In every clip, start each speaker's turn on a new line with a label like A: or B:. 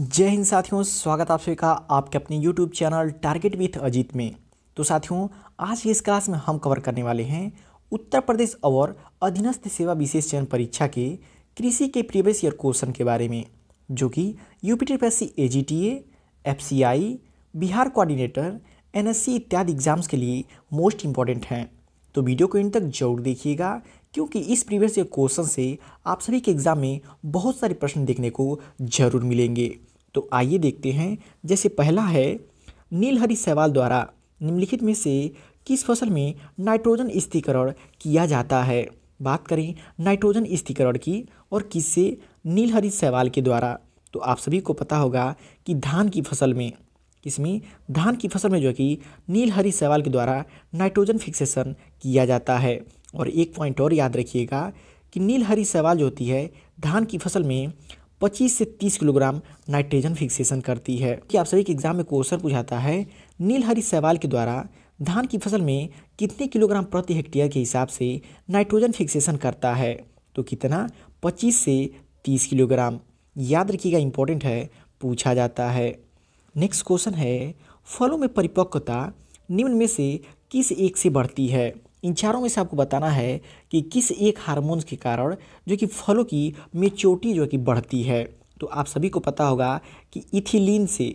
A: जय हिंद साथियों स्वागत आप सभी का आपके अपने YouTube channel target with Ajit में तो साथियों आज की इस क्लास में हम कवर करने वाले हैं उत्तर प्रदेश और अधीनस्थ सेवा विशेष चयन परीक्षा के कृषि के प्रीवियस ईयर क्वेश्चन के बारे में जो कि U P T S A G T F Bihar coordinator N इत्यादि एग्जाम्स के लिए मोस्ट इम्पॉर्टेंट हैं तो वीडियो को इन तक जरूर देखिएगा क्योंकि इस प्रीवियस ईयर क्वेश्चन से आप सभी के एग्ज़ाम में बहुत सारे प्रश्न देखने को जरूर मिलेंगे तो आइए देखते हैं जैसे पहला है नीलहरी सवाल द्वारा निम्नलिखित में से किस फसल में नाइट्रोजन स्थिरीकरण किया जाता है बात करें नाइट्रोजन स्थिरीकरण की और किससे नीलहरी सवाल के द्वारा तो आप सभी को पता होगा कि धान की फसल में इसमें धान की फसल में जो कि नीलहरी सवाल के द्वारा नाइट्रोजन फिक्सेशन किया जाता है और एक पॉइंट और याद रखिएगा कि नीलहरी सवाल जो होती है धान की फसल में 25 से 30 किलोग्राम नाइट्रोजन फिक्सेशन करती है कि आप सभी के एग्जाम में क्वेश्चन पूछाता है नीलहरी सवाल के द्वारा धान की फसल में कितने किलोग्राम प्रति हेक्टेयर के हिसाब से नाइट्रोजन फिक्सेशन करता है तो कितना 25 से 30 किलोग्राम याद रखिएगा इंपॉर्टेंट है पूछा जाता है नेक्स्ट क्वेश्चन है फलों में परिपक्वता निम्न में से किस एक से बढ़ती है इन चारों में से आपको बताना है कि किस एक हार्मोन्स के कारण जो कि फलों की मेच्योरिटी जो कि बढ़ती है तो आप सभी को पता होगा कि इथिलीन से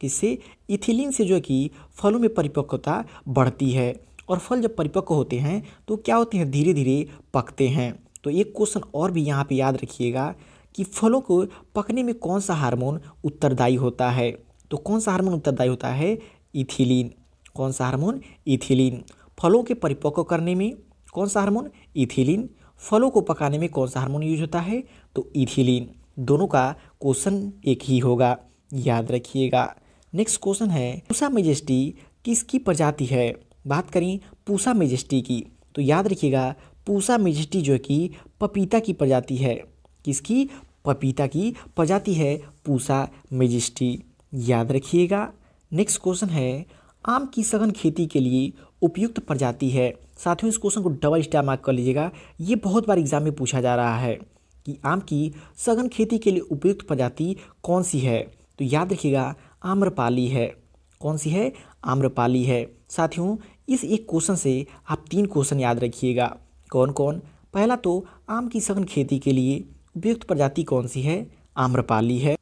A: किससे इथिलीन से जो कि फलों में परिपक्वता बढ़ती है और फल जब परिपक्व होते हैं तो क्या होते हैं धीरे धीरे पकते हैं तो एक क्वेश्चन और भी यहाँ पे याद रखिएगा कि फलों को पकने में कौन सा हार्मोन उत्तरदायी होता है तो कौन सा हार्मोन उत्तरदायी होता है इथिलीन कौन सा हार्मोन इथिलीन फलों के परिपक्व करने में कौन सा हार्मोन इथिलीन फलों को पकाने में कौन सा हार्मोन यूज होता है तो इथिलीन दोनों का क्वेश्चन एक ही होगा याद रखिएगा नेक्स्ट क्वेश्चन है पूसा मेजेस्टी किसकी प्रजाति है बात करें पूसा मेजेस्टी की तो याद रखिएगा पूसा मेजेस्टी जो है कि पपीता की प्रजाति है किसकी पपीता की प्रजाति है पूसा मेजेस्टी याद रखिएगा नेक्स्ट क्वेश्चन है आम की सघन खेती के लिए उपयुक्त प्रजाति है साथियों इस क्वेश्चन को डबल स्टार मार्क कर लीजिएगा ये बहुत बार एग्जाम में पूछा जा रहा है कि आम की सघन खेती के लिए उपयुक्त प्रजाति कौन सी है तो याद रखिएगा आम्रपाली है कौन सी है आम्रपाली है साथियों इस एक क्वेश्चन से आप तीन क्वेश्चन याद रखिएगा कौन कौन पहला तो आम की सघन खेती के लिए उपयुक्त प्रजाति कौन सी है आम्रपाली है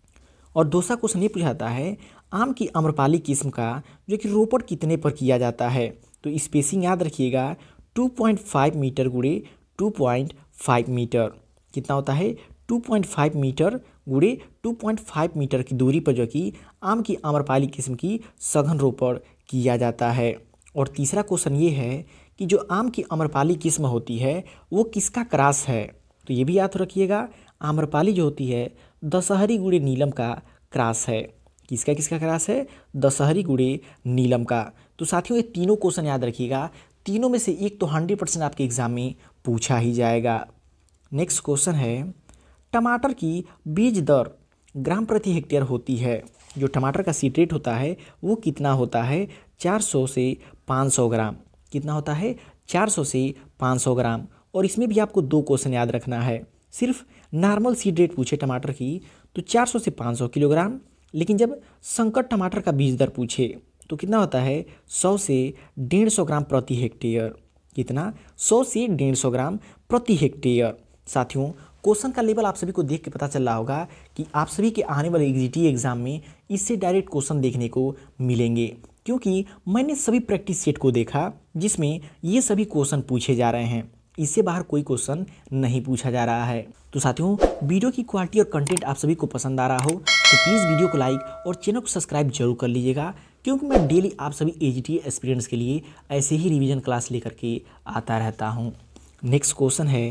A: और दूसरा क्वेश्चन ये पूछा जाता है आम की आम्रपाली किस्म का जो कि रोपण कितने पर किया जाता है तो स्पेसिंग याद रखिएगा 2.5 मीटर गुड़े 2.5 मीटर कितना होता है 2.5 मीटर गुड़े 2.5 मीटर की दूरी पर जो कि आम की आम्रपाली किस्म की सघन रोपण किया जाता है और तीसरा क्वेश्चन ये है कि जो आम की आम्रपाली किस्म होती है वो किसका क्रास है तो ये भी याद रखिएगा आम्रपाली जो होती है दशहरी गुड़े नीलम का क्रास है किसका किसका क्रास है दशहरी गुड़े नीलम का तो साथियों ये तीनों क्वेश्चन याद रखिएगा तीनों में से एक तो हंड्रेड परसेंट आपके एग्ज़ाम में पूछा ही जाएगा नेक्स्ट क्वेश्चन है टमाटर की बीज दर ग्राम प्रति हेक्टेयर होती है जो टमाटर का सीड रेट होता है वो कितना होता है 400 से 500 ग्राम कितना होता है 400 से 500 ग्राम और इसमें भी आपको दो क्वेश्चन याद रखना है सिर्फ नॉर्मल सीड रेट पूछे टमाटर की तो 400 से 500 किलोग्राम लेकिन जब संकट टमाटर का बीज दर पूछे तो कितना होता है सौ से डेढ़ सौ ग्राम प्रति हेक्टेयर कितना सौ से डेढ़ सौ ग्राम प्रति हेक्टेयर साथियों क्वेश्चन का लेवल आप सभी को देख के पता चल रहा होगा कि आप सभी के आने वाले एग्जिटी e एग्ज़ाम में इससे डायरेक्ट क्वेश्चन देखने को मिलेंगे क्योंकि मैंने सभी प्रैक्टिस सेट को देखा जिसमें ये सभी क्वेश्चन पूछे जा रहे हैं इससे बाहर कोई क्वेश्चन नहीं पूछा जा रहा है तो साथियों वीडियो की क्वालिटी और कंटेंट आप सभी को पसंद आ रहा हो तो प्लीज़ वीडियो को लाइक और चैनल को सब्सक्राइब जरूर कर लीजिएगा क्योंकि मैं डेली आप सभी ए जी के लिए ऐसे ही रिविज़न क्लास लेकर के आता रहता हूँ नेक्स्ट क्वेश्चन है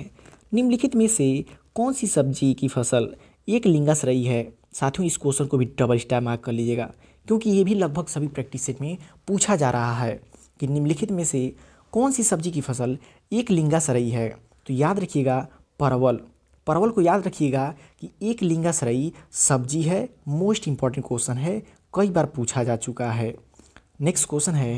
A: निम्नलिखित में से कौन सी सब्जी की फसल एक लिंगस रही है साथियों इस क्वेश्चन को भी डबल स्टार मार्क कर लीजिएगा क्योंकि ये भी लगभग सभी प्रैक्टिस सेट में पूछा जा रहा है कि निम्नलिखित में से कौन सी सब्जी की फसल एक लिंगा रही है तो याद रखिएगा परवल परवल को याद रखिएगा कि एक लिंगा सरई सब्जी है मोस्ट इम्पॉर्टेंट क्वेश्चन है कई बार पूछा जा चुका है नेक्स्ट क्वेश्चन है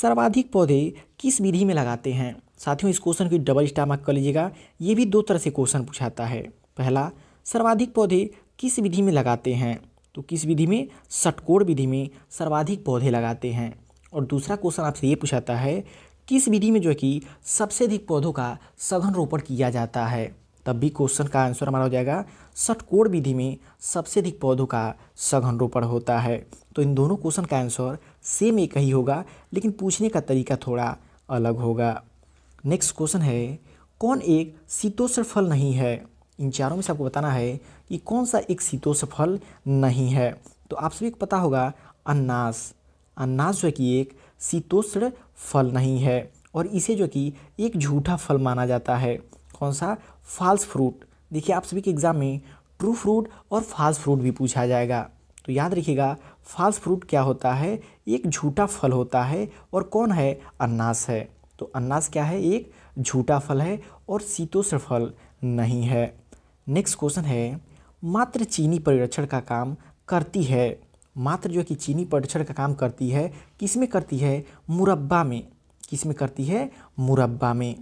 A: सर्वाधिक पौधे किस विधि में लगाते हैं साथियों इस क्वेश्चन की डबल स्टार मार्क कर लीजिएगा ये भी दो तरह से क्वेश्चन पूछाता है पहला सर्वाधिक पौधे किस विधि में लगाते हैं तो किस विधि में सटकोड़ विधि में सर्वाधिक पौधे लगाते हैं और दूसरा क्वेश्चन आपसे ये पूछाता है किस विधि में जो है कि सबसे अधिक पौधों का सघन रोपण किया जाता है तब भी क्वेश्चन का आंसर हमारा हो जाएगा षटकोण विधि में सबसे अधिक पौधों का सघन रोपण होता है तो इन दोनों क्वेश्चन का आंसर सेम एक ही होगा लेकिन पूछने का तरीका थोड़ा अलग होगा नेक्स्ट क्वेश्चन है कौन एक शीतोष्ण फल नहीं है इन चारों में से आपको बताना है कि कौन सा एक शीतोष्ण फल नहीं है तो आप सभी को पता होगा अन्नास अन्नास जो कि एक शीतोष्ण फल नहीं है और इसे जो कि एक झूठा फल माना जाता है कौन सा फाल्स फ्रूट देखिए आप सभी के एग्ज़ाम में ट्रू फ्रूट और फाल्स फ्रूट भी पूछा जाएगा तो याद रखिएगा फाल्स फ्रूट क्या होता है एक झूठा फल होता है और कौन है अन्नास है तो अन्नास क्या है एक झूठा फल है और शीतोष्ण फल नहीं है नेक्स्ट क्वेश्चन है मात्र चीनी परिरक्षण का काम करती है मात्र जो कि चीनी परिरक्षण का काम करती है किस में करती है मुरब्बा में किस में करती है मुरब्बा में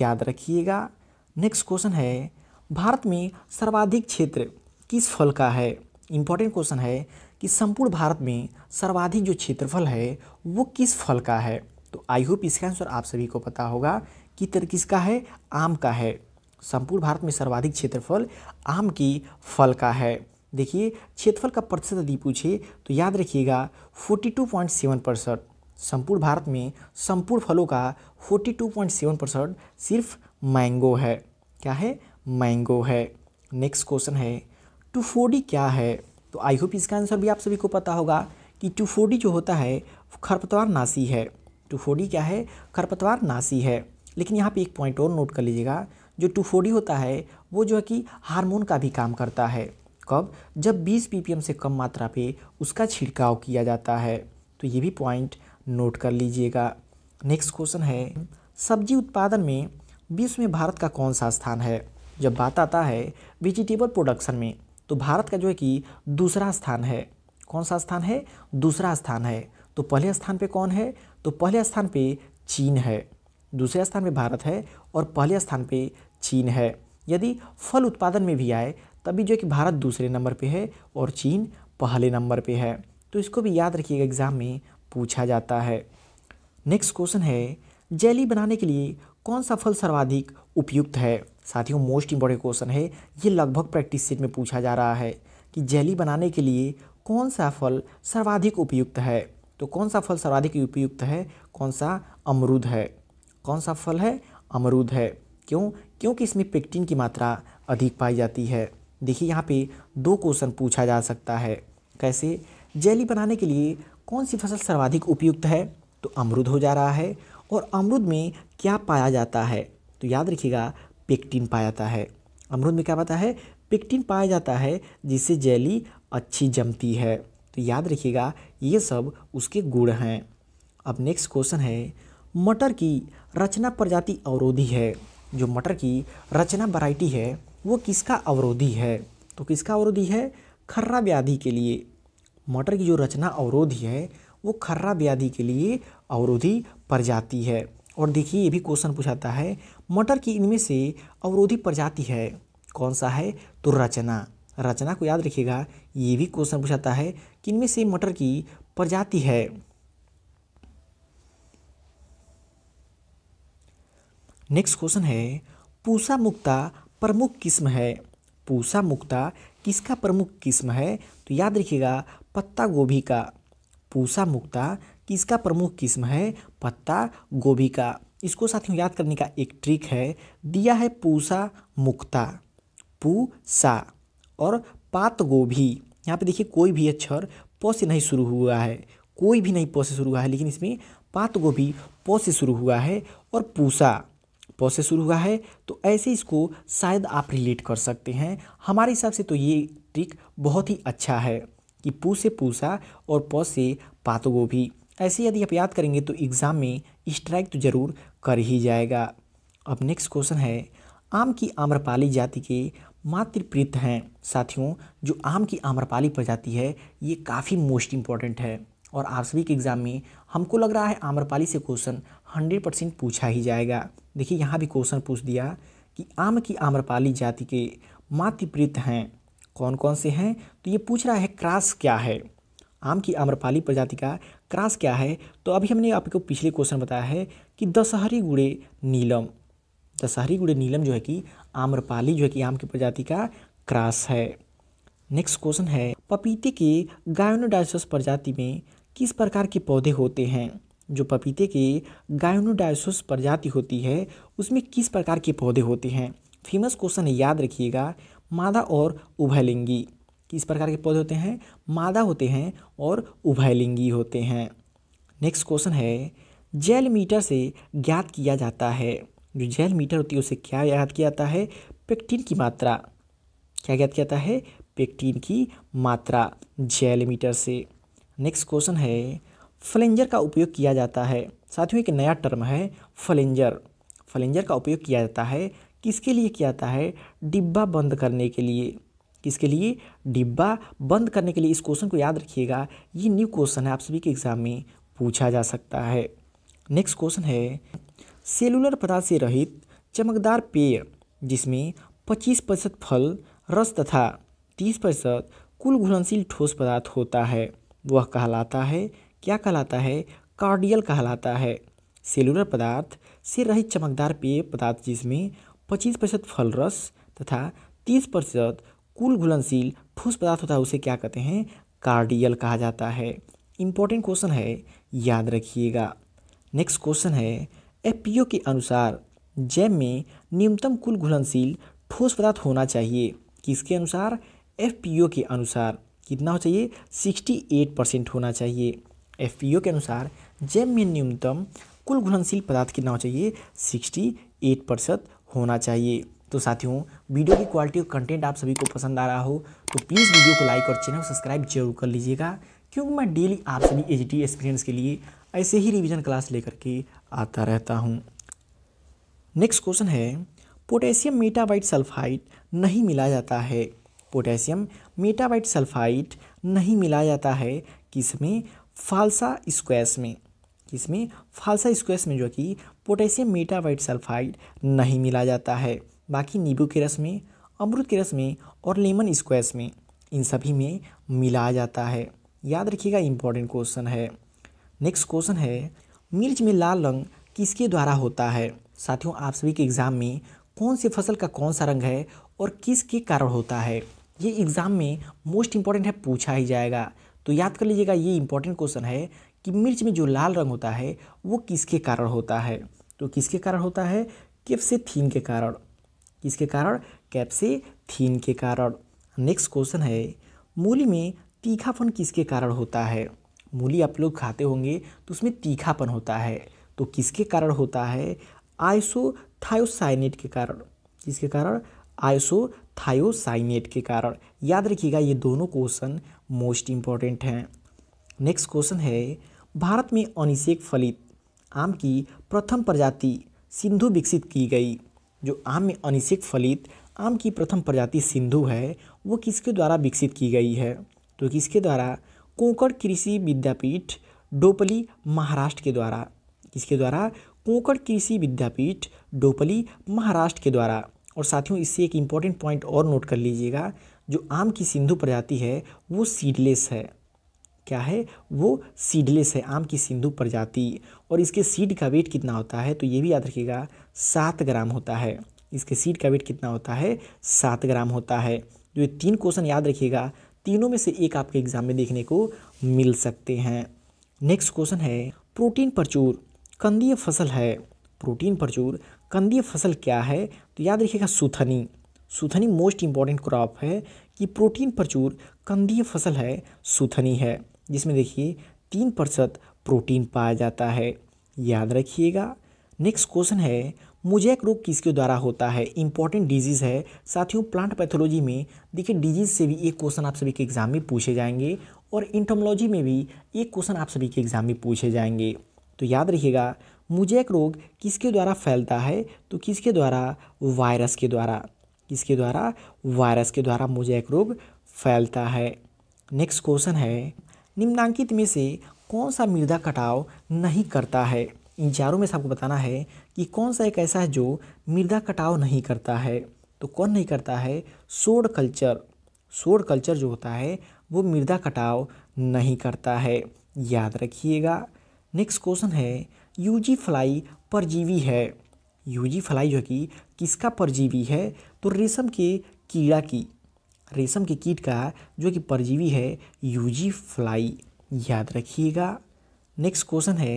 A: याद रखिएगा नेक्स्ट क्वेश्चन है भारत में सर्वाधिक क्षेत्र किस फल का है इम्पॉर्टेंट क्वेश्चन है कि संपूर्ण भारत में सर्वाधिक जो क्षेत्रफल है वो किस फल का है तो आई होप इसका आंसर आप सभी को पता होगा कि तर किसका है आम का है संपूर्ण भारत में सर्वाधिक क्षेत्रफल आम की फल का है देखिए क्षेत्रफल का प्रतिशत यदि पूछे तो याद रखिएगा 42.7 परसेंट संपूर्ण भारत में संपूर्ण फलों का 42.7 परसेंट सिर्फ मैंगो है क्या है मैंगो है नेक्स्ट क्वेश्चन है टू फोर्टी क्या है तो आई होप इसका आंसर भी आप सभी को पता होगा कि टू फोर्टी जो होता है खरपतवार नासी है टू फोर्टी क्या है खरपतवार नासी है लेकिन यहाँ पे एक पॉइंट और नोट कर लीजिएगा जो टू फोर्टी होता है वो जो है कि हार्मोन का भी काम करता है कब जब पी एम से कम मात्रा पर उसका छिड़काव किया जाता है तो ये भी पॉइंट नोट कर लीजिएगा नेक्स्ट क्वेश्चन है सब्जी उत्पादन में विश्व में भारत का कौन सा स्थान है जब बात आता है वेजिटेबल प्रोडक्शन में तो भारत का जो है कि दूसरा स्थान है कौन सा स्थान है दूसरा स्थान है तो पहले स्थान पे कौन है तो पहले स्थान पे चीन है दूसरे स्थान पे भारत है और पहले स्थान पे चीन है यदि फल उत्पादन में भी आए तभी जो है कि भारत दूसरे नंबर पे है और चीन पहले नंबर पे है तो इसको भी याद रखिएगा एग्ज़ाम में पूछा जाता है नेक्स्ट क्वेश्चन है जेली बनाने के लिए कौन सा फल सर्वाधिक उपयुक्त है साथियों मोस्ट इम्पॉर्टेंट क्वेश्चन है ये लगभग प्रैक्टिस सेट में पूछा जा रहा है कि जेली बनाने के लिए कौन सा फल सर्वाधिक उपयुक्त है तो कौन सा फल सर्वाधिक उपयुक्त है कौन सा अमरूद है कौन सा फल है अमरूद है क्यों क्योंकि इसमें पेक्टिन की मात्रा अधिक पाई जाती है देखिए यहाँ पे दो क्वेश्चन पूछा जा सकता है कैसे जेली बनाने के लिए कौन सी फसल सर्वाधिक उपयुक्त है तो अमरूद हो जा रहा है और अमरूद में क्या पाया जाता है तो याद रखिएगा पेक्टिन पाया जाता है अमरूद में क्या पता है पेक्टिन पाया जाता है जिससे जेली अच्छी जमती है तो याद रखिएगा ये सब उसके गुण हैं अब नेक्स्ट क्वेश्चन है मटर की रचना प्रजाति अवरोधी है जो मटर की रचना वराइटी है वो किसका अवरोधी है तो किसका अवरोधी है खर्रा व्याधि के लिए मटर की जो रचना अवरोधी है वो खर्रा व्याधि के लिए अवरोधी प्रजाति है और देखिए ये भी क्वेश्चन पूछाता है मटर की इनमें से अवरोधी प्रजाति है कौन सा है तो रचना रचना को याद रखिएगा ये भी क्वेश्चन पूछाता है कि इनमें से मटर की प्रजाति है नेक्स्ट क्वेश्चन है पूसा मुक्ता प्रमुख किस्म है पूसा मुक्ता किसका प्रमुख किस्म है तो याद रखिएगा पत्ता गोभी का पूसा मुक्ता किसका प्रमुख किस्म है पत्ता गोभी का इसको साथियों याद करने का एक ट्रिक है दिया है पूसा मुक्ता पूसा और पात गोभी यहाँ पे देखिए कोई भी अक्षर प से नहीं शुरू हुआ है कोई भी नहीं प से शुरू हुआ है लेकिन इसमें पात गोभी प से शुरू हुआ है और पूसा प से शुरू हुआ है तो ऐसे इसको शायद आप रिलेट कर सकते हैं हमारे हिसाब से तो ये ट्रिक बहुत ही अच्छा है कि पू से पूसा और पौ से पातो गोभी ऐसे यदि आप याद करेंगे तो एग्ज़ाम में स्ट्राइक तो ज़रूर कर ही जाएगा अब नेक्स्ट क्वेश्चन है आम की आम्रपाली जाति के मातृप्रीत हैं साथियों जो आम की आम्रपाली प्रजाति है ये काफ़ी मोस्ट इम्पॉर्टेंट है और आप सभी के एग्ज़ाम में हमको लग रहा है आम्रपाली से क्वेश्चन हंड्रेड परसेंट पूछा ही जाएगा देखिए यहाँ भी क्वेश्चन पूछ दिया कि आम की आम्रपाली जाति के मातृप्रीत हैं कौन कौन से हैं तो ये पूछ रहा है क्रास क्या है आम की आम्रपाली प्रजाति का क्रास क्या है तो अभी हमने आपको पिछले क्वेश्चन बताया है कि दशहरी गुड़े नीलम दशहरी गुड़े नीलम जो है कि आम्रपाली जो है कि आम की प्रजाति का क्रास है नेक्स्ट क्वेश्चन है पपीते के गायोनोडाइसस प्रजाति में किस प्रकार के पौधे होते हैं जो पपीते के गायोनोडाइसस प्रजाति होती है उसमें किस प्रकार के पौधे होते हैं फेमस क्वेश्चन याद रखिएगा मादा और उभयलिंगी किस प्रकार के पौधे होते हैं मादा होते हैं और उभयलिंगी होते हैं नेक्स्ट क्वेश्चन है जेल मीटर से ज्ञात किया जाता है जो जेल मीटर होती है उसे क्या याद किया जाता है पेक्टिन की मात्रा क्या ज्ञात किया जाता है पेक्टिन की मात्रा जेल मीटर से नेक्स्ट क्वेश्चन है फलेंजर का उपयोग किया जाता है साथियों एक नया टर्म है फलेंजर फलेंजर का उपयोग किया जाता है किसके लिए किया जाता है डिब्बा बंद करने के लिए किसके लिए डिब्बा बंद करने के लिए इस क्वेश्चन को याद रखिएगा ये न्यू क्वेश्चन है आप सभी के एग्ज़ाम में पूछा जा सकता है नेक्स्ट क्वेश्चन है सेलुलर पदार्थ से रहित चमकदार पेय जिसमें 25 प्रतिशत फल रस तथा 30 प्रतिशत कुल घुलनशील ठोस पदार्थ होता है वह कहलाता है क्या कहलाता है कार्डियल कहलाता है सेलुलर पदार्थ से रहित चमकदार पेय पदार्थ जिसमें पच्चीस प्रतिशत फल रस तथा तीस प्रतिशत कुल घुलनशील ठोस पदार्थ होता है उसे क्या कहते हैं कार्डियल कहा जाता है इम्पोर्टेंट क्वेश्चन है याद रखिएगा नेक्स्ट क्वेश्चन है एफ के अनुसार जैम में न्यूनतम कुल घुलनशील ठोस पदार्थ होना चाहिए किसके अनुसार एफ के अनुसार कितना हो चाहिए 68 परसेंट होना चाहिए एफ के अनुसार जैम में न्यूनतम कुल घुलनशील पदार्थ कितना हो चाहिए 68 प्रतिशत होना चाहिए तो साथियों वीडियो की क्वालिटी और कंटेंट आप सभी को पसंद आ रहा हो तो प्लीज़ वीडियो को लाइक और चैनल को सब्सक्राइब जरूर कर लीजिएगा क्योंकि मैं डेली आप सभी एच डी एक्सपीरियंस के लिए ऐसे ही रिविज़न क्लास लेकर के आता रहता हूँ नेक्स्ट क्वेश्चन है पोटेशियम मेटावाइट सल्फाइड नहीं मिला जाता है पोटेशियम मेटावाइट सल्फाइड नहीं मिला जाता है किसमें फालसा स्क्वेस में किसमें फालसा स्क्वेस में जो कि पोटेशियम मेटावाइट सल्फाइड नहीं मिला जाता है बाकी नींबू के रस में अमरूद के रस में और लेमन स्क्वैश में इन सभी में मिला जाता है याद रखिएगा इम्पॉर्टेंट क्वेश्चन है नेक्स्ट क्वेश्चन है मिर्च में लाल रंग किसके द्वारा होता है साथियों आप सभी के एग्ज़ाम में कौन सी फसल का कौन सा रंग है और किसके कारण होता है ये एग्ज़ाम में मोस्ट इम्पॉर्टेंट है पूछा ही जाएगा तो याद कर लीजिएगा ये इम्पॉर्टेंट क्वेश्चन है कि मिर्च में जो लाल रंग होता है वो किसके कारण होता है तो किसके कारण होता है थीन के कारण किसके कारण थीन के कारण नेक्स्ट क्वेश्चन है मूली में तीखापन किसके कारण होता है मूली आप लोग खाते होंगे तो उसमें तीखापन होता है तो किसके कारण होता है आइसोथायोसाइनेट के कारण किसके कारण आइसोथायोसाइनेट के कारण याद रखिएगा ये दोनों क्वेश्चन मोस्ट इम्पॉर्टेंट हैं नेक्स्ट क्वेश्चन है भारत में अनिषेक फलित आम की प्रथम प्रजाति सिंधु विकसित की गई जो आम में अनिश्चित फलित आम की प्रथम प्रजाति सिंधु है वो किसके द्वारा विकसित की गई है तो किसके द्वारा कोंकण कृषि विद्यापीठ डोपली महाराष्ट्र के द्वारा किसके द्वारा कोंकण कृषि विद्यापीठ डोपली महाराष्ट्र के द्वारा और साथियों इससे एक इम्पॉर्टेंट पॉइंट और नोट कर लीजिएगा जो आम की सिंधु प्रजाति है वो सीडलेस है क्या है वो सीडलेस है आम की सिंधु प्रजाति और इसके सीड का वेट कितना होता है तो ये भी याद रखिएगा सात ग्राम होता है इसके सीड का वेट कितना होता है सात ग्राम होता है जो तो ये तीन क्वेश्चन याद रखिएगा तीनों में से एक आपके एग्जाम में देखने को मिल सकते हैं नेक्स्ट क्वेश्चन है प्रोटीन प्रचूर कंदीय फसल है प्रोटीन प्रचूर कंदीय फसल क्या है तो याद रखिएगा सुथनी सुथनी मोस्ट इम्पॉर्टेंट क्रॉप है कि प्रोटीन प्रचूर कंदीय फसल है सुथनी है जिसमें देखिए तीन प्रतिशत प्रोटीन पाया जाता है याद रखिएगा नेक्स्ट क्वेश्चन है मुजैक रोग किसके द्वारा होता है इंपॉर्टेंट डिजीज़ है साथियों प्लांट पैथोलॉजी में देखिए डिजीज़ से भी एक क्वेश्चन आप सभी के एग्जाम में पूछे जाएंगे और इंटोमोलॉजी में भी एक क्वेश्चन आप सभी के एग्जाम में पूछे जाएंगे तो याद रखिएगा मुजैक रोग किसके द्वारा फैलता है तो किसके द्वारा वायरस के द्वारा किसके द्वारा वायरस के द्वारा मुजैक रोग फैलता है नेक्स्ट क्वेश्चन है निम्नांकित में से कौन सा मृदा कटाव नहीं करता है इन चारों में से आपको बताना है कि कौन सा एक ऐसा है जो मृदा कटाव नहीं करता है तो कौन नहीं करता है सोड कल्चर सोड कल्चर जो होता है वो मृदा कटाव नहीं करता है याद रखिएगा नेक्स्ट क्वेश्चन है यूजी फ्लाई परजीवी है यूजी फ्लाई जो कि किसका परजीवी है तो रेशम के कीड़ा की रेशम के कीट का जो कि परजीवी है यूजी फ्लाई याद रखिएगा नेक्स्ट क्वेश्चन है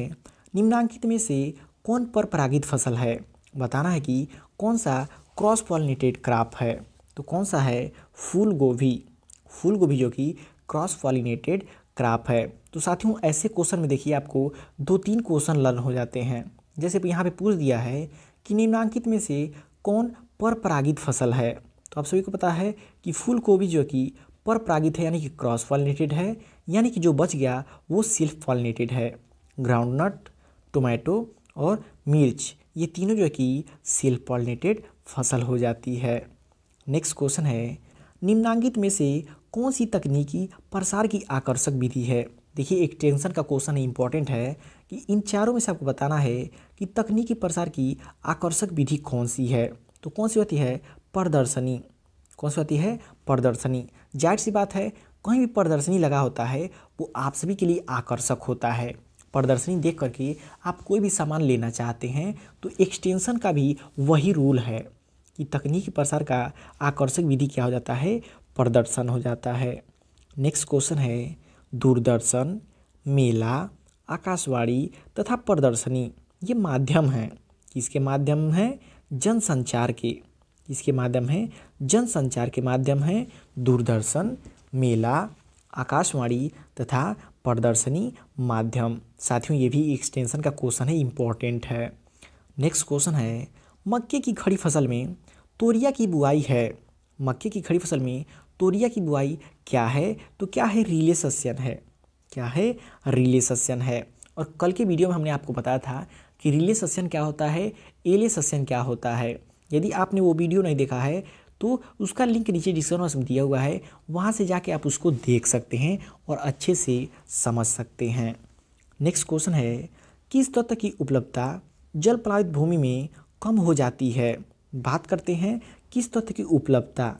A: निम्नांकित में से कौन पर परागित फसल है बताना है कि कौन सा क्रॉस पॉलिनेटेड क्राप है तो कौन सा है फूल गोभी फूल गोभी जो कि क्रॉस पॉलिनेटेड क्राप है तो साथियों ऐसे क्वेश्चन में देखिए आपको दो तीन क्वेश्चन लर्न हो जाते हैं जैसे यहाँ पे पूछ दिया है कि निम्नांकित में से कौन पर परागित फसल है आप सभी को पता है कि फूल गोभी जो कि पर प्रागित है यानी कि क्रॉस पॉलिनेटेड है यानी कि जो बच गया वो सेल्फ पॉलिनेटेड है ग्राउंडनट टोमेटो और मिर्च ये तीनों जो कि सेल्फ पॉलिनेटेड फसल हो जाती है नेक्स्ट क्वेश्चन है निम्नांकित में से कौन सी तकनीकी प्रसार की आकर्षक विधि है देखिए एक टेंशन का क्वेश्चन इंपॉर्टेंट है कि इन चारों में से आपको बताना है कि तकनीकी प्रसार की आकर्षक विधि कौन सी है तो कौन सी होती है प्रदर्शनी कौन सी होती है प्रदर्शनी जाहिर सी बात है कहीं भी प्रदर्शनी लगा होता है वो आप सभी के लिए आकर्षक होता है प्रदर्शनी देख करके आप कोई भी सामान लेना चाहते हैं तो एक्सटेंशन का भी वही रूल है कि तकनीकी प्रसार का आकर्षक विधि क्या हो जाता है प्रदर्शन हो जाता है नेक्स्ट क्वेश्चन है दूरदर्शन मेला आकाशवाणी तथा प्रदर्शनी ये माध्यम हैं किसके माध्यम हैं जनसंचार के इसके माध्यम है जन संचार के माध्यम है दूरदर्शन मेला आकाशवाणी तथा प्रदर्शनी माध्यम साथियों ये भी एक्सटेंशन का क्वेश्चन है इम्पोर्टेंट है नेक्स्ट क्वेश्चन है मक्के की खड़ी फसल में तोरिया की बुआई है मक्के की खड़ी फसल में तोरिया की बुआई क्या है तो क्या है रिले सस्यन है क्या है रिले सस्यन है और कल के वीडियो में हमने आपको बताया था कि रिले सस्यन क्या होता है एले सस्यन क्या होता है यदि आपने वो वीडियो नहीं देखा है तो उसका लिंक नीचे डिस्क्रिप्शन में दिया हुआ है वहाँ से जाके आप उसको देख सकते हैं और अच्छे से समझ सकते हैं नेक्स्ट क्वेश्चन है किस तत्व की उपलब्धता जल प्लावित भूमि में कम हो जाती है बात करते हैं किस तत्व की उपलब्धता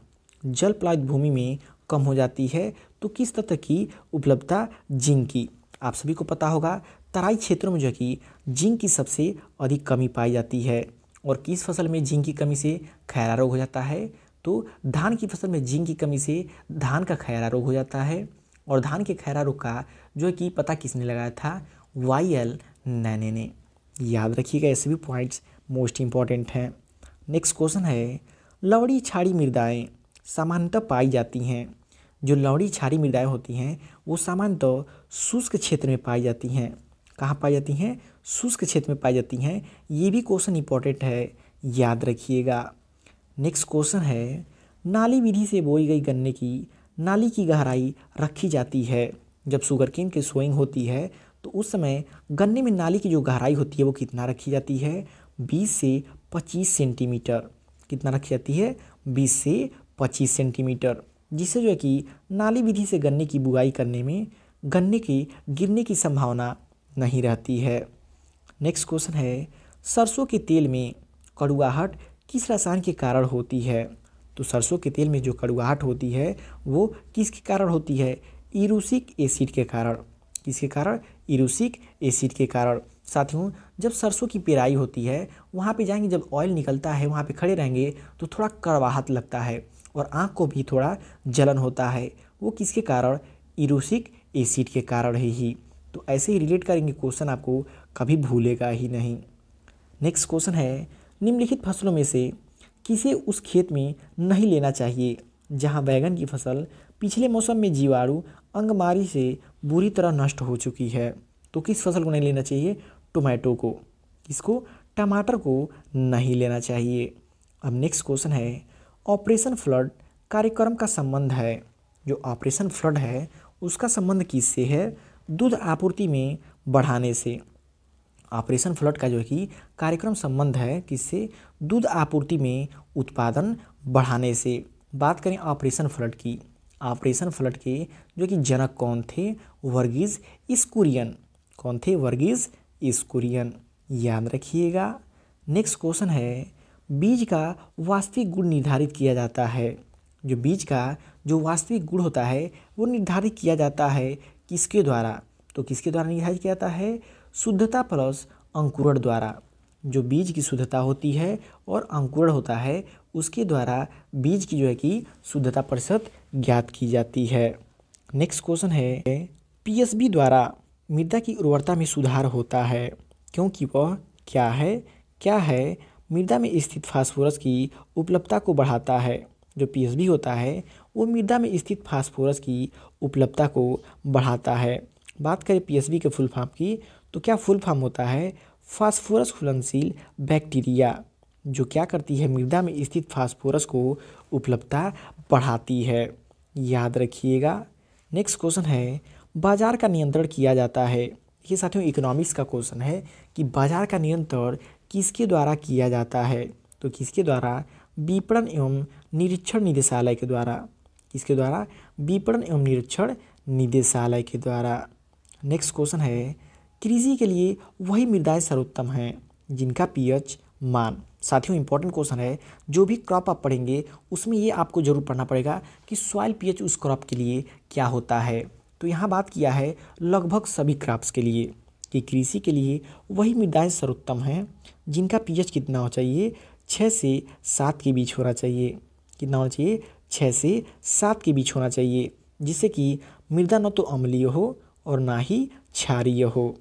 A: जल प्लावित भूमि में कम हो जाती है तो किस तत्व की उपलब्धता जिंक की आप सभी को पता होगा तराई क्षेत्रों में जो कि जिंक की सबसे अधिक कमी पाई जाती है और किस फसल में जिंक की कमी से खैरा रोग हो जाता है तो धान की फसल में जिंक की कमी से धान का खैरा रोग हो जाता है और धान के खैरा रोग का जो है कि पता किसने लगाया था वाई एल नैने ने याद रखिएगा ऐसे भी पॉइंट्स मोस्ट इम्पॉर्टेंट हैं नेक्स्ट क्वेश्चन है लवड़ी छाड़ी मृदाएँ सामान्यतः पाई जाती हैं जो लवड़ी छाड़ी मृदाएँ होती हैं वो सामान्यतः शुष्क क्षेत्र में पाई जाती हैं कहाँ पाई जाती हैं शुष्क क्षेत्र में पाई जाती हैं ये भी क्वेश्चन इंपॉर्टेंट है याद रखिएगा नेक्स्ट क्वेश्चन है नाली विधि से बोई गई गन्ने की नाली की गहराई रखी जाती है जब शुगर शुगरकेन की सोइंग होती है तो उस समय गन्ने में नाली की जो गहराई होती है वो कितना रखी जाती है बीस से पच्चीस सेंटीमीटर कितना रखी जाती है बीस से पच्चीस सेंटीमीटर जिससे जो है कि नाली विधि से गन्ने की बुआई करने में गन्ने के गिरने की संभावना नहीं रहती है नेक्स्ट क्वेश्चन है सरसों के तेल में कड़ुआहट किस रसायन के कारण होती है तो सरसों के तेल में जो कड़ुआहट होती है वो किसके कारण होती है इरूसिक एसिड के कारण किसके कारण इरूसिक एसिड के कारण साथियों जब सरसों की पेराई होती है वहाँ पे जाएंगे जब ऑयल निकलता है वहाँ पे खड़े रहेंगे तो थोड़ा कड़वाहट लगता है और आँख को भी थोड़ा जलन होता है वो किसके कारण इरूसिक एसिड के कारण ही तो ऐसे ही रिलेट करेंगे क्वेश्चन आपको कभी भूलेगा ही नहीं नेक्स्ट क्वेश्चन है निम्नलिखित फसलों में से किसे उस खेत में नहीं लेना चाहिए जहां बैगन की फसल पिछले मौसम में जीवाणु अंगमारी से बुरी तरह नष्ट हो चुकी है तो किस फसल को नहीं लेना चाहिए टोमेटो को इसको टमाटर को नहीं लेना चाहिए अब नेक्स्ट क्वेश्चन है ऑपरेशन फ्लड कार्यक्रम का संबंध है जो ऑपरेशन फ्लड है उसका संबंध किससे है दूध आपूर्ति में बढ़ाने से ऑपरेशन फ्लड का जो कि कार्यक्रम संबंध है किससे दूध आपूर्ति में उत्पादन बढ़ाने से बात करें ऑपरेशन फ्लड की ऑपरेशन फ्लड के जो कि जनक कौन थे वर्गीज इस्कुरियन कौन थे वर्गीज इस्कुरियन याद रखिएगा नेक्स्ट क्वेश्चन है बीज का वास्तविक गुण निर्धारित किया जाता है जो बीज का जो वास्तविक गुण होता है वो निर्धारित किया जाता है किसके द्वारा तो किसके द्वारा निर्धारित किया जाता है शुद्धता प्लस अंकुरण द्वारा जो बीज की शुद्धता होती है और अंकुरण होता है उसके द्वारा बीज की जो है कि शुद्धता प्रतिशत ज्ञात की जाती है नेक्स्ट क्वेश्चन है पीएसबी द्वारा मृदा की उर्वरता में सुधार होता है क्योंकि वह क्या है क्या है मृदा में स्थित फास्फोरस की उपलब्धता को बढ़ाता है जो पीएसबी होता है वो मृदा में स्थित फास्फोरस की उपलब्धता को बढ़ाता है बात करें पीएसबी के फुल फार्म की तो क्या फुल फार्म होता है फास्फोरस घुलनशील बैक्टीरिया जो क्या करती है मृदा में स्थित फास्फोरस को उपलब्धता बढ़ाती है याद रखिएगा नेक्स्ट क्वेश्चन है बाजार का नियंत्रण किया जाता है ये साथियों इकोनॉमिक्स का क्वेश्चन है कि बाजार का नियंत्रण किसके द्वारा किया जाता है तो किसके द्वारा विपणन एवं निरीक्षण निदेशालय के द्वारा किसके द्वारा विपणन एवं निरीक्षण निदेशालय के द्वारा नेक्स्ट क्वेश्चन है कृषि के लिए वही मृदाएँ सर्वोत्तम हैं जिनका पीएच मान साथियों इंपॉर्टेंट क्वेश्चन है जो भी क्रॉप आप पढ़ेंगे उसमें ये आपको जरूर पढ़ना पड़ेगा कि सॉइल पीएच उस क्रॉप के लिए क्या होता है तो यहाँ बात किया है लगभग सभी क्रॉप्स के लिए कि कृषि के लिए वही मृदाएँ सर्वोत्तम हैं जिनका पीएच कितना हो चाहिए छः से सात के बीच होना चाहिए कितना होना चाहिए छः से सात के बीच होना चाहिए जिससे कि मृदा न तो अम्लीय हो और ना ही क्षारीय हो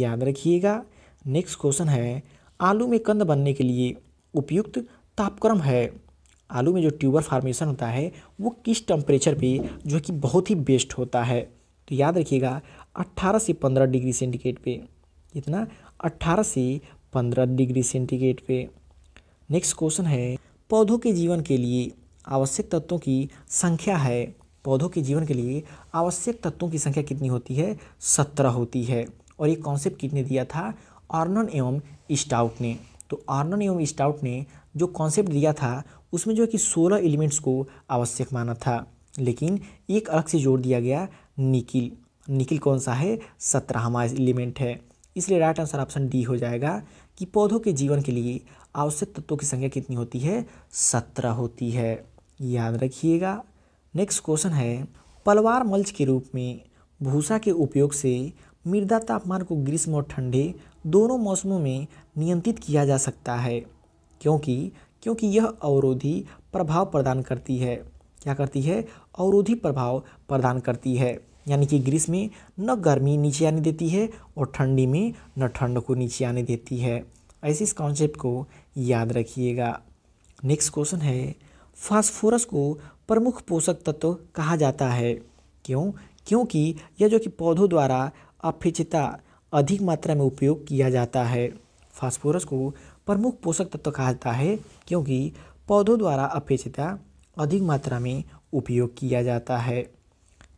A: याद रखिएगा नेक्स्ट क्वेश्चन है आलू में कंद बनने के लिए उपयुक्त तापक्रम है आलू में जो ट्यूबर फार्मेशन होता है वो किस टेम्परेचर पे जो कि बहुत ही बेस्ट होता है तो याद रखिएगा 18 से 15 डिग्री सेंटीग्रेड पे इतना 18 से 15 डिग्री सेंटीग्रेड पे नेक्स्ट क्वेश्चन है पौधों के जीवन के लिए आवश्यक तत्वों की संख्या है पौधों के जीवन के लिए आवश्यक तत्वों की संख्या कितनी होती है सत्रह होती है और ये कॉन्सेप्ट कितने दिया था आर्नन एवं स्टाउट ने तो आर्नन एवं स्टाउट ने जो कॉन्सेप्ट दिया था उसमें जो है कि सोलह एलिमेंट्स को आवश्यक माना था लेकिन एक अलग से जोड़ दिया गया निकिल निकिल कौन सा है सत्रह हमारा एलिमेंट है इसलिए राइट आंसर ऑप्शन डी हो जाएगा कि पौधों के जीवन के लिए आवश्यक तत्वों की संख्या कितनी होती है सत्रह होती है याद रखिएगा नेक्स्ट क्वेश्चन है पलवार मल्च के रूप में भूसा के उपयोग से मृदा तापमान को ग्रीष्म और ठंडे दोनों मौसमों में नियंत्रित किया जा सकता है क्योंकि क्योंकि यह अवरोधी प्रभाव प्रदान करती है क्या करती है अवरोधी प्रभाव प्रदान करती है यानी कि ग्रीष्म में न गर्मी नीचे आने देती है और ठंडी में न ठंड को नीचे आने देती है ऐसे इस कॉन्सेप्ट को याद रखिएगा नेक्स्ट क्वेश्चन है फास्फोरस को प्रमुख पोषक तत्व कहा जाता है क्यों क्योंकि यह जो कि पौधों द्वारा अपेक्षता अधिक मात्रा में उपयोग किया जाता है फास्फोरस को प्रमुख पोषक तत्व कहा जाता है क्योंकि पौधों द्वारा अपेक्षता अधिक मात्रा में उपयोग किया जाता है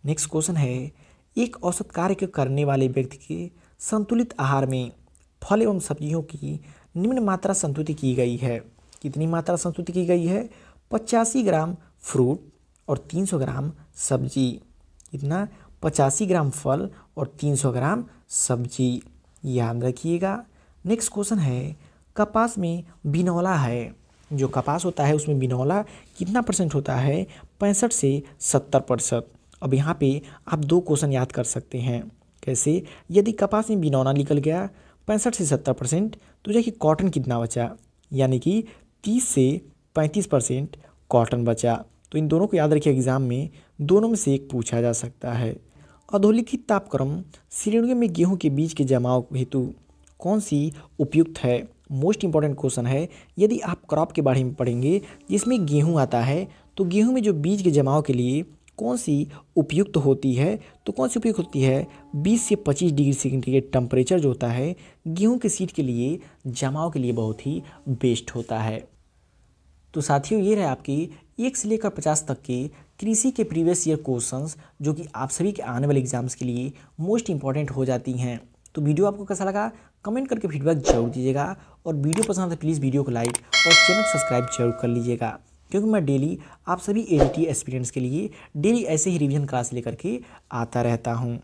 A: नेक्स्ट क्वेश्चन है एक औसत कार्य करने वाले व्यक्ति के संतुलित आहार में फल एवं सब्जियों की निम्न मात्रा संतुति की गई है कितनी मात्रा संतुति की गई है पचासी ग्राम फ्रूट और 300 ग्राम सब्जी इतना पचासी ग्राम फल और 300 ग्राम सब्जी याद रखिएगा नेक्स्ट क्वेश्चन है कपास में बिनौला है जो कपास होता है उसमें बिनौला कितना परसेंट होता है पैंसठ से सत्तर परसेंट अब यहाँ पे आप दो क्वेश्चन याद कर सकते हैं कैसे यदि कपास में बिनौला निकल गया पैंसठ से सत्तर परसेंट तो देखिए कॉटन कितना बचा यानी कि तीस से पैंतीस परसेंट कॉटन बचा तो इन दोनों को याद रखिए एग्ज़ाम में दोनों में से एक पूछा जा सकता है अधोलिखित तापक्रम श्रेणियों में गेहूं के बीज के जमाव हेतु कौन सी उपयुक्त है मोस्ट इंपॉर्टेंट क्वेश्चन है यदि आप क्रॉप के बारे में पढ़ेंगे जिसमें गेहूँ आता है तो गेहूँ में जो बीज के जमाव के लिए कौन सी उपयुक्त होती है तो कौन सी उपयुक्त होती है 20 से 25 डिग्री सेंटीग्रेड टेम्परेचर जो होता है गेहूँ के सीट के लिए जमाव के लिए बहुत ही बेस्ट होता है तो साथियों ये रहे आपकी एक से लेकर पचास तक के कृषि के प्रीवियस ईयर क्वेश्चंस जो कि आप सभी के आने वाले एग्जाम्स के लिए मोस्ट इंपॉर्टेंट हो जाती हैं तो वीडियो आपको कैसा लगा कमेंट करके फीडबैक जरूर दीजिएगा और वीडियो पसंद है प्लीज़ वीडियो को लाइक और चैनल सब्सक्राइब जरूर कर लीजिएगा क्योंकि मैं डेली आप सभी ए एक्सपीरियंस के लिए डेली ऐसे ही रिविजन क्लास लेकर के आता रहता हूँ